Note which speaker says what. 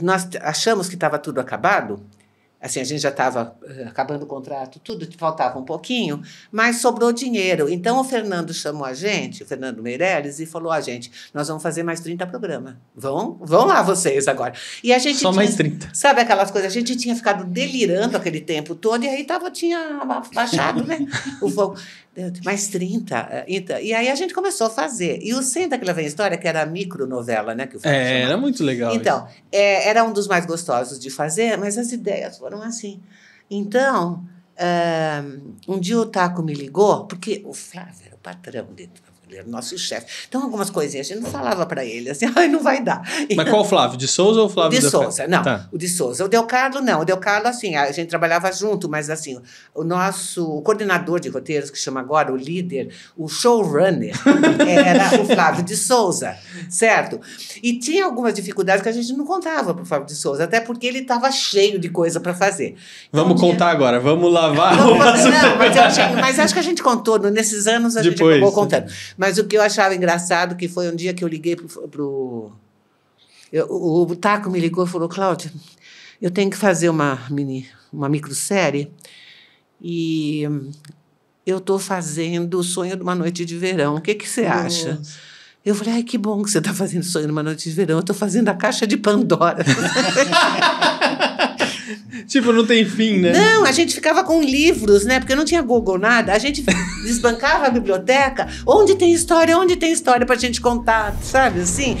Speaker 1: nós achamos que estava tudo acabado, assim, a gente já estava uh, eh, acabando o contrato, tudo faltava um pouquinho, mas sobrou dinheiro. Então o Fernando chamou a gente, o Fernando Meirelles, e falou: a gente, nós vamos fazer mais 30 programas. Vão, vão lá vocês agora. E a gente Só tinha, mais 30. Sabe aquelas coisas? A gente tinha ficado delirando aquele tempo todo, e aí tava, tinha baixado né, o fogo mais 30. Eh, então, e aí a gente começou a fazer. E o Senta Que Lá Vem História, que era a micronovela, né? Que é, era muito legal. Então, é, era um dos mais gostosos de fazer, mas as ideias foram assim. Então, eh, um dia o Taco me ligou, porque o Flávio era o patrão dentro ele era o nosso chefe. Então, algumas coisinhas a gente não falava para ele, assim, ai, não vai dar. E, Mas qual o Flávio? De Souza ou o Flávio? De Souza, não. Tá. O de Souza. O Del Carlo, não. O Del Carlo, assim, a gente trabalhava junto, mas assim, o nosso coordenador de roteiros, que chama agora o líder, o showrunner, era o Flávio de Souza certo? E tinha algumas dificuldades que a gente não contava pro Fábio de Souza, até porque ele estava cheio de coisa para fazer. Então, vamos um dia... contar agora, vamos lavar vamos, o nosso não, mas, achei, mas, acho que a gente contou, nesses anos a Depois. gente acabou contando. Mas o que eu achava engraçado que foi um dia que eu liguei pro. pro eu, o, o Taco me ligou e falou: Cláudia, eu tenho que fazer uma mini, uma microsérie e eu estou fazendo o sonho de uma noite de verão. O que, que você acha? Nossa. Eu falei, ai, que bom que você está fazendo Sonho numa Noite de Verão. Eu estou fazendo a caixa de Pandora. tipo, não tem fim, né? Não, a gente ficava com livros, né? Porque não tinha Google nada. A gente desbancava a biblioteca. Onde tem história, onde tem história para a gente contar, sabe assim?